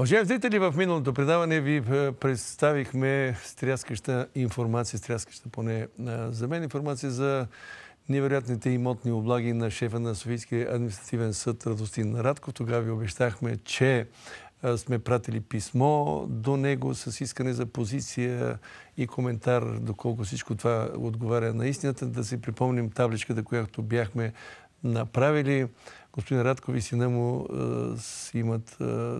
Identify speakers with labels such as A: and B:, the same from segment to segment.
A: Уважаеми зрители, в миналото предаване ви е, представихме стряскаща информация, стряскаща поне е, за мен информация за невероятните имотни облаги на шефа на Софийския административен съд Радостин Радков. Тогава ви обещахме, че е, сме пратили писмо до него с искане за позиция и коментар, доколко всичко това отговаря на истината. Да си припомним табличката, която бяхме направили господин Радков и сина му си имат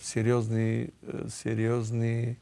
A: сериозни, сериозни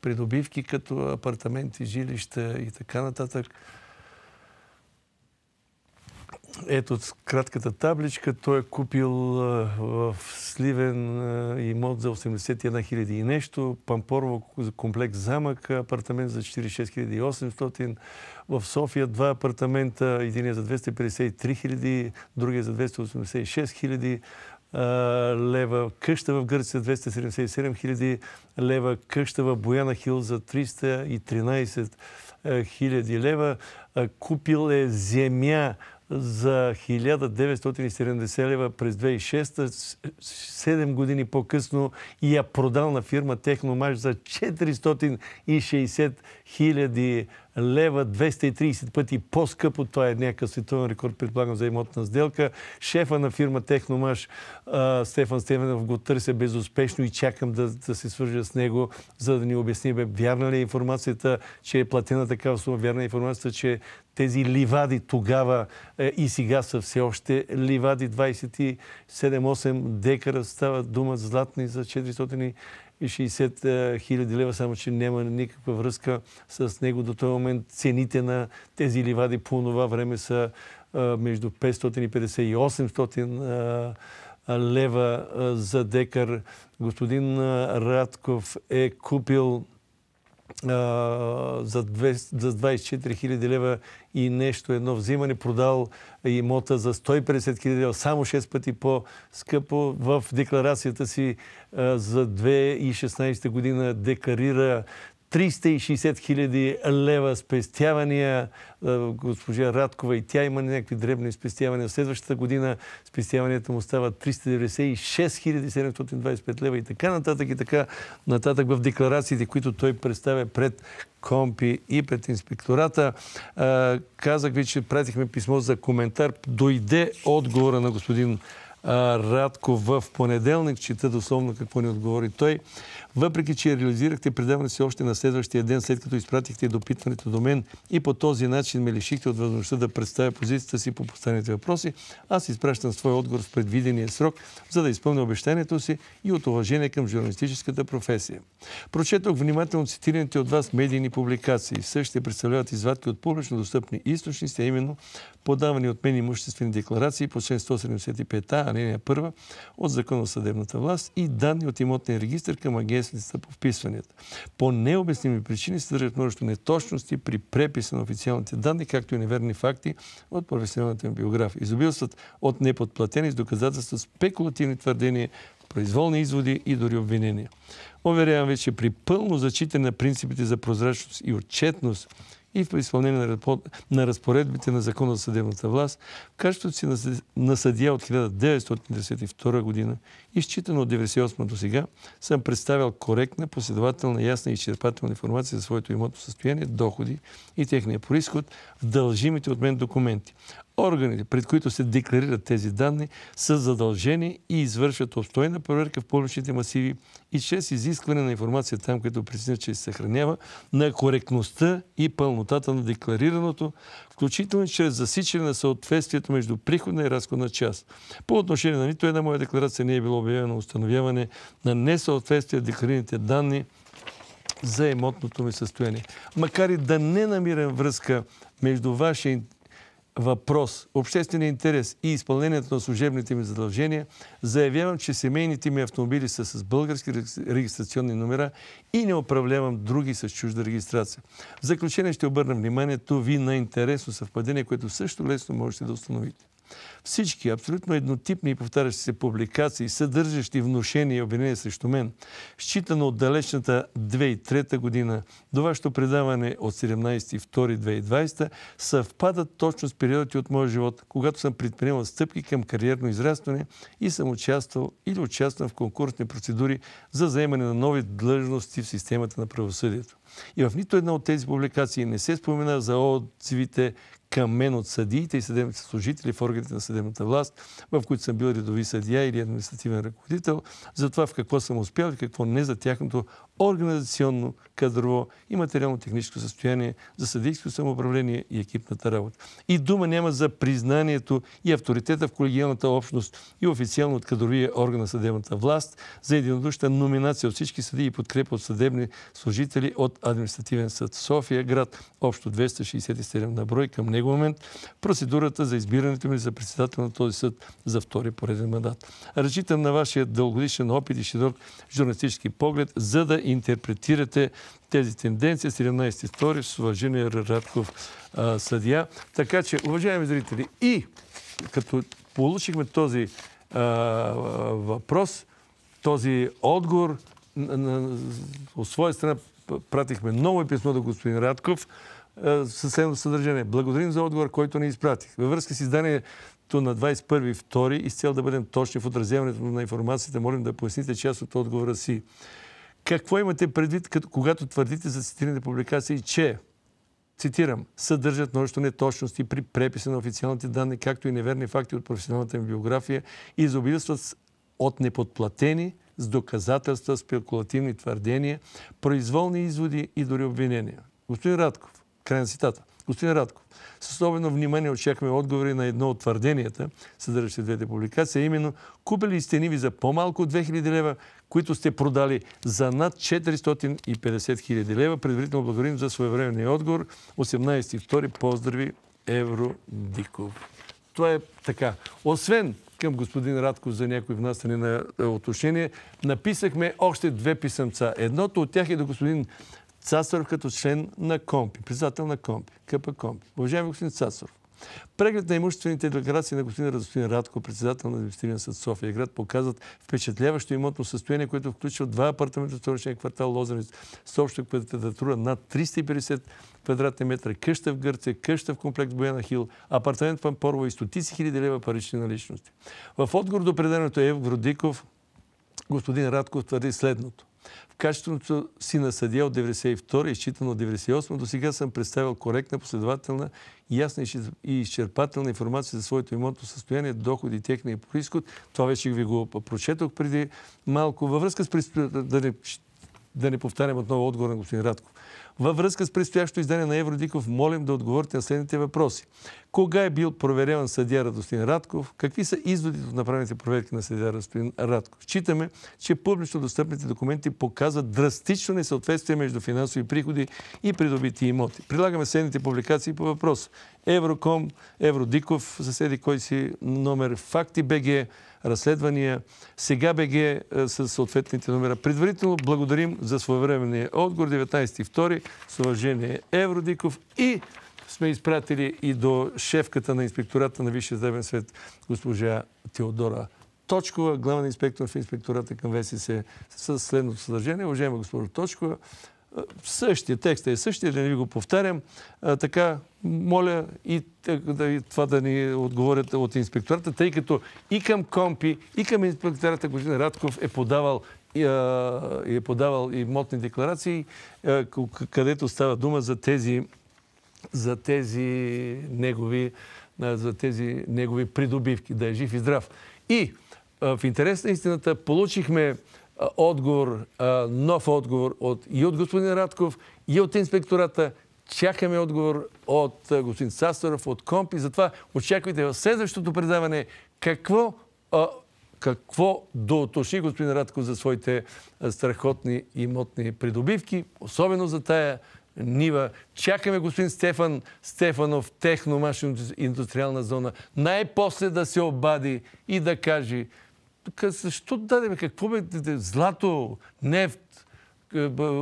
A: придобивки, като апартаменти, жилища и така нататък. Ето кратката табличка. Той е купил в Сливен имот за 81 хиляди и нещо, Пампорово комплекс замък, апартамент за 46 800, в София два апартамента, един е за 253 хиляди, другия за 286 хиляди лева, къща в Гърция 277 хиляди лева, къща в Бояна Хил за 313 хиляди лева, купил е земя за 1970 лева през 2006, та 7 години по-късно и я продал на фирма Техномаш за 460 хиляди 000 лева 230 пъти по-скъпо. Това е някакъв световен рекорд, предполагам, за имотна сделка. Шефа на фирма Техномаш Стефан Стеменов го търся безуспешно и чакам да, да се свържа с него, за да ни обясни, бе, вярна ли е информацията, че е платена такава сума, вярна е информацията, че тези ливади тогава е, и сега са все още ливади 27-8 декара. Става дума златни за 400 и 60 хиляди лева, само че няма никаква връзка с него. До този момент цените на тези ливади по това време са между 550 и 800 лева за декар. Господин Радков е купил за 24 хиляди лева и нещо, едно взимане, продал имота за 150 хиляди лева, само 6 пъти по-скъпо. В декларацията си за 2016 година декарира. 360 хиляди лева спестявания. Е, госпожа Радкова и тя има някакви дребни спестявания. следващата година спестяванията му стават 396 725 лева и така нататък и така нататък в декларациите, които той представя пред Компи и пред инспектората. Е, казах ви, че пратихме писмо за коментар. Дойде отговора на господин Радко в понеделник, чета дословно какво ни отговори той. Въпреки, че реализирахте предаването си още на следващия ден, след като изпратихте допитването до мен и по този начин ме лишихте от възможността да представя позицията си по поставените въпроси, аз изпращам своя отговор в предвидения срок, за да изпълня обещанието си и от уважение към журналистическата професия. Прочетох внимателно цитираните от вас медийни публикации. Същите представляват извадки от публично достъпни източници, а именно подавани от мен имуществени декларации по член 175а, алинея е първа от закон за съдебната власт и данни от имотния регистр към агенцията по вписванията. По необясними причини съдържат множество неточности при преписа на официалните данни, както и неверни факти от професионалната им биография. Изобилстват от неподплатени с доказателства спекулативни твърдения, произволни изводи и дори обвинения. Уверявам ви, че при пълно зачитане на принципите за прозрачност и отчетност и в изпълнение на разпоредбите на Закона за съдебната власт, качеството си на съдия от 1992 година и считано от 1998 до сега, съм представил коректна, последователна, ясна и изчерпателна информация за своето имотно състояние, доходи и техния происход в дължимите от мен документи. Органите, пред които се декларират тези данни, са задължени и извършват обстойна проверка в публичните масиви и чрез изискване на информация там, където преценят, че се съхранява, на коректността и пълнотата на декларираното, включително чрез засичане на съответствието между приходна и разходна част. По отношение на нито една моя декларация не е било обявено установяване на несъответствие в декларираните данни за емотното ми състояние. Макар и да не намирам връзка между вашия въпрос обществения интерес и изпълнението на служебните ми задължения, заявявам, че семейните ми автомобили са с български регистрационни номера и не управлявам други с чужда регистрация. В заключение ще обърна вниманието ви на интересно съвпадение, което също лесно можете да установите. Всички абсолютно еднотипни и повтарящи се публикации, съдържащи вношения и обвинения срещу мен, считано от далечната 2003 година до вашето предаване от 17.2.2020, съвпадат точно с периодите от моя живот, когато съм предприемал стъпки към кариерно израстване и съм участвал или участвам в конкурсни процедури за заемане на нови длъжности в системата на правосъдието. И в нито една от тези публикации не се спомена за отзивите към мен от съдиите и съдебните служители в органите на съдебната власт, в които съм бил редови съдия или административен ръководител, за това в какво съм успял и какво не за тяхното организационно, кадрово и материално-техническо състояние за съдийско самоуправление и екипната работа. И дума няма за признанието и авторитета в колегиалната общност и официално от кадровия орган на съдебната власт за единодушна номинация от всички съди и подкрепа от съдебни служители от Административен съд София град, общо 267 на брой към него момент, процедурата за избирането ми за председател на този съд за втори пореден мандат. Разчитам на вашия дългодишен опит и широк журналистически поглед, за да интерпретирате тези тенденции. 17 стори с уважение Радков съдия. Така че, уважаеми зрители, и като получихме този въпрос, този отговор, от своя страна пратихме ново писмо до господин Радков със следното съдържание. Благодарим за отговор, който ни изпратих. Във връзка с изданието на 21 и с цел да бъдем точни в отразяването на информацията, молим да поясните част от отговора си. Какво имате предвид, когато твърдите за цитираните публикации, че, цитирам, съдържат множество неточности при преписа на официалните данни, както и неверни факти от професионалната им биография и изобилстват от неподплатени с доказателства, спекулативни твърдения, произволни изводи и дори обвинения. Господин Радков, край на цитата – Господин Радко, с особено внимание очакваме отговори на едно от твърденията, съдържащи двете публикации, именно купили сте ви за по-малко от 2000 лева, които сте продали за над 450 000 лева. Предварително благодарим за своевременния отговор. 18.2. Поздрави Евродиков. Това е така. Освен към господин Радков за някои внасяне на е, уточнение, написахме още две писъмца. Едното от тях е до господин Цацаров като член на КОМПИ, председател на КОМПИ, КП КОМПИ. Уважаеми господин Цацаров, Преглед на имуществените декларации на господин Радостин Радко, председател на административен съд София град, показват впечатляващо имотно състояние, което включва два апартамента в столичния квартал Лозанец, с обща квадратура над 350 квадратни метра, къща в Гърция, къща в комплекс Бояна Хил, апартамент в Пампорово и стотици хиляди лева парични наличности. В отговор до предаването Ев Гродиков господин Радков твърди следното. В качеството си на съдия от 92 и считано от 98 до сега съм представил коректна, последователна, ясна и изчерпателна информация за своето имотно състояние, доходи, техния происход. Това вече ви го прочетох преди малко. Във връзка с да не, да не повтарям отново отговор на господин Радков. Във връзка с предстоящото издание на Евродиков, молим да отговорите на следните въпроси. Кога е бил проверяван съдия Радостин Радков? Какви са изводите от направените проверки на съдия Радостин Радков? Считаме, че публично достъпните документи показват драстично несъответствие между финансови приходи и придобити имоти. Прилагаме следните публикации по въпрос. Евроком, Евродиков, съседи кой си номер, факти БГ, разследвания, сега БГ е, с съответните номера. Предварително благодарим за своевременния отговор. 19.2 с уважение Евродиков и сме изпратили и до шефката на инспектората на Висшия здравен свет, госпожа Теодора Точкова, главен инспектор в инспектората към ВСС, с следното съдържание. Уважаема госпожо Точкова, е, същия текст е същия, да не ви го повтарям. А, е, така, моля и, да, и това да ни отговорят от инспектората, тъй като и към Компи, и към инспектората господин Радков е подавал и, е, е подавал имотни декларации, където става дума за тези, за тези негови за тези негови придобивки, да е жив и здрав. И в интерес на истината получихме отговор, нов отговор от, и от господин Радков, и от инспектората. Чакаме отговор от господин Састоров, от Компи. Затова очаквайте в следващото предаване какво, а, какво доуточни господин Радков за своите страхотни имотни придобивки, особено за тая нива. Чакаме господин Стефан Стефанов, техномашно индустриална зона, най-после да се обади и да каже защо дадеме? Какво бе? Злато, нефт,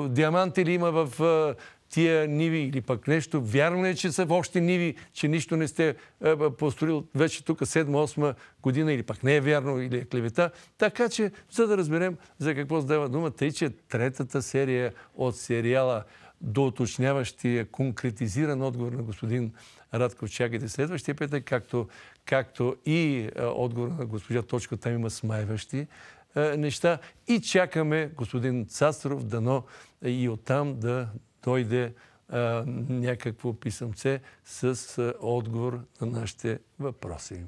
A: диамант или има в тия ниви или пък нещо. Вярно е, че са в още ниви, че нищо не сте построил вече тук 7-8 година или пък не е вярно или е клевета. Така че, за да разберем за какво става дума, тъй че третата серия от сериала до уточняващия конкретизиран отговор на господин Радков. Чакайте следващия петък, както както и е, отговор на госпожа Точка, там има смайващи е, неща. И чакаме господин Цастров дано е, и оттам да дойде някакво писъмце с отговор на нашите въпроси.